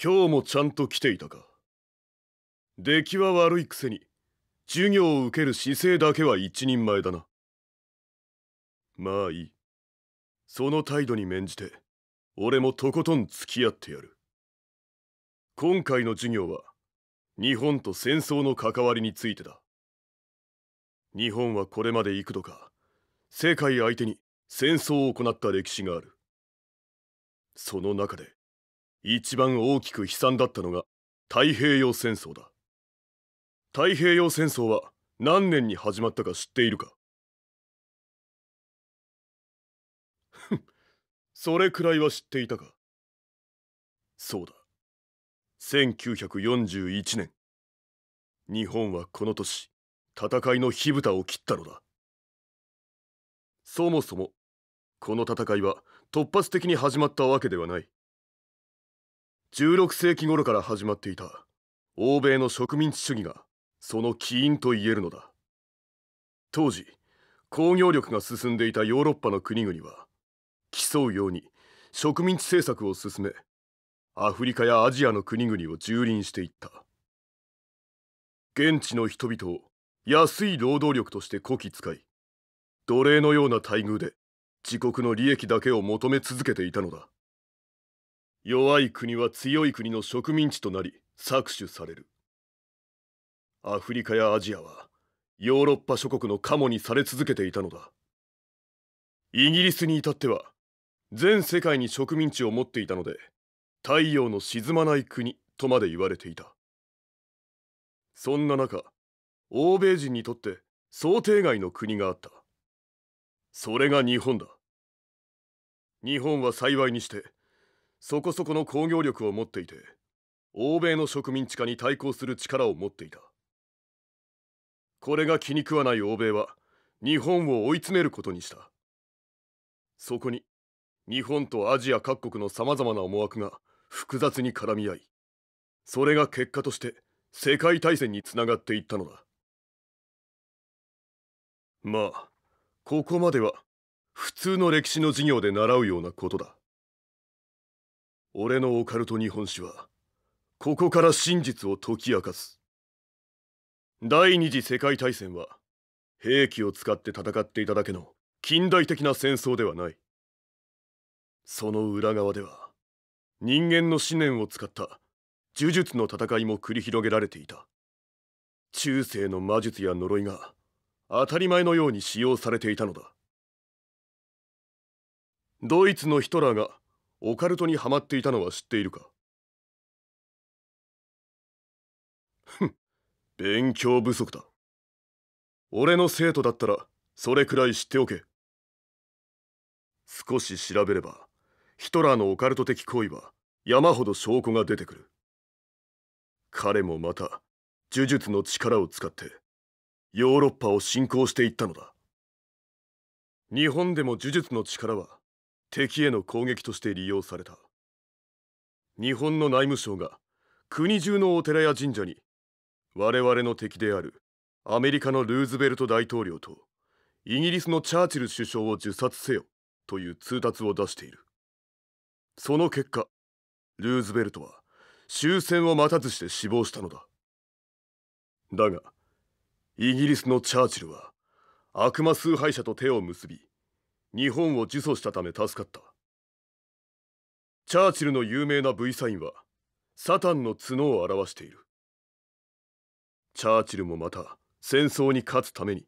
今日もちゃんと来ていたか出来は悪いくせに授業を受ける姿勢だけは一人前だなまあいいその態度に免じて俺もとことん付き合ってやる今回の授業は日本と戦争の関わりについてだ日本はこれまで幾度か世界相手に戦争を行った歴史があるその中で一番大きく悲惨だったのが太平洋戦争だ太平洋戦争は何年に始まったか知っているかそれくらいは知っていたかそうだ1941年日本はこの年戦いの火蓋を切ったのだそもそもこの戦いは突発的に始まったわけではない16世紀頃から始まっていた欧米の植民地主義がその起因と言えるのだ当時工業力が進んでいたヨーロッパの国々は競うように植民地政策を進めアフリカやアジアの国々を蹂躙していった現地の人々を安い労働力としてこき使い奴隷のような待遇で自国の利益だけを求め続けていたのだ弱い国は強い国の植民地となり搾取されるアフリカやアジアはヨーロッパ諸国のカモにされ続けていたのだイギリスに至っては全世界に植民地を持っていたので太陽の沈まない国とまで言われていたそんな中欧米人にとって想定外の国があったそれが日本だ日本は幸いにしてそこそこの工業力を持っていて欧米の植民地化に対抗する力を持っていたこれが気に食わない欧米は日本を追い詰めることにしたそこに日本とアジア各国のさまざまな思惑が複雑に絡み合いそれが結果として世界大戦につながっていったのだまあここまでは普通の歴史の授業で習うようなことだ俺のオカルト日本史はここから真実を解き明かす第二次世界大戦は兵器を使って戦っていただけの近代的な戦争ではないその裏側では人間の思念を使った呪術の戦いも繰り広げられていた中世の魔術や呪いが当たり前のように使用されていたのだドイツのヒトラーがオカルトにはまっていたのは知っているか勉強不足だ俺の生徒だったらそれくらい知っておけ少し調べればヒトラーのオカルト的行為は山ほど証拠が出てくる彼もまた呪術の力を使ってヨーロッパを侵攻していったのだ日本でも呪術の力は敵への攻撃として利用された日本の内務省が国中のお寺や神社に我々の敵であるアメリカのルーズベルト大統領とイギリスのチャーチル首相を受殺せよという通達を出しているその結果ルーズベルトは終戦を待たずして死亡したのだだがイギリスのチャーチルは悪魔崇拝者と手を結び日本を呪訴したため助かったチャーチルの有名な V サインはサタンの角を表しているチャーチルもまた戦争に勝つために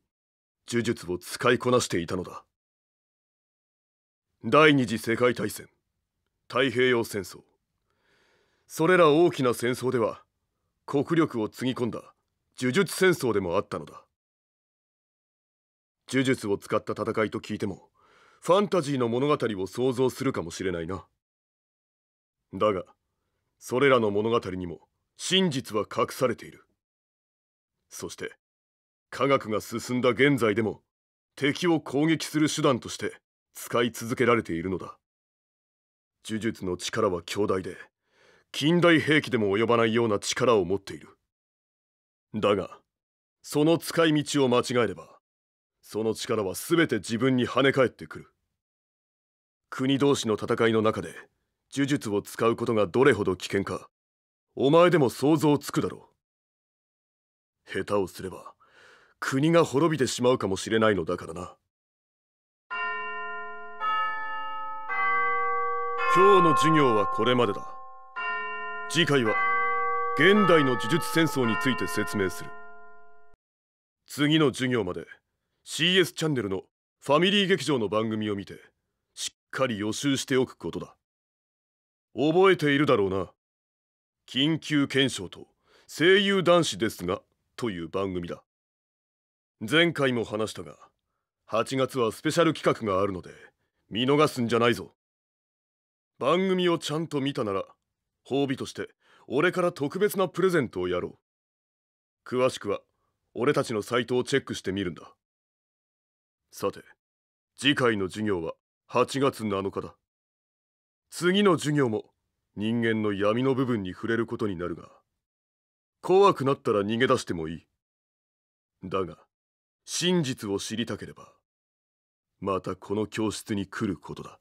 呪術を使いこなしていたのだ第二次世界大戦太平洋戦争それら大きな戦争では国力をつぎ込んだ呪術戦争でもあったのだ呪術を使った戦いと聞いてもファンタジーの物語を想像するかもしれないなだがそれらの物語にも真実は隠されているそして科学が進んだ現在でも敵を攻撃する手段として使い続けられているのだ呪術の力は強大で近代兵器でも及ばないような力を持っているだがその使い道を間違えればその力は全て自分に跳ね返ってくる国同士の戦いの中で呪術を使うことがどれほど危険かお前でも想像つくだろう下手をすれば国が滅びてしまうかもしれないのだからな今日の授業はこれまでだ次回は現代の呪術戦争について説明する次の授業まで CS チャンネルのファミリー劇場の番組を見てしっかり予習しておくことだ覚えているだろうな緊急検証と声優男子ですがという番組だ前回も話したが8月はスペシャル企画があるので見逃すんじゃないぞ番組をちゃんと見たなら褒美として俺から特別なプレゼントをやろう詳しくは俺たちのサイトをチェックしてみるんださて次回の授業は8月7日だ次の授業も人間の闇の部分に触れることになるが怖くなったら逃げ出してもいいだが真実を知りたければまたこの教室に来ることだ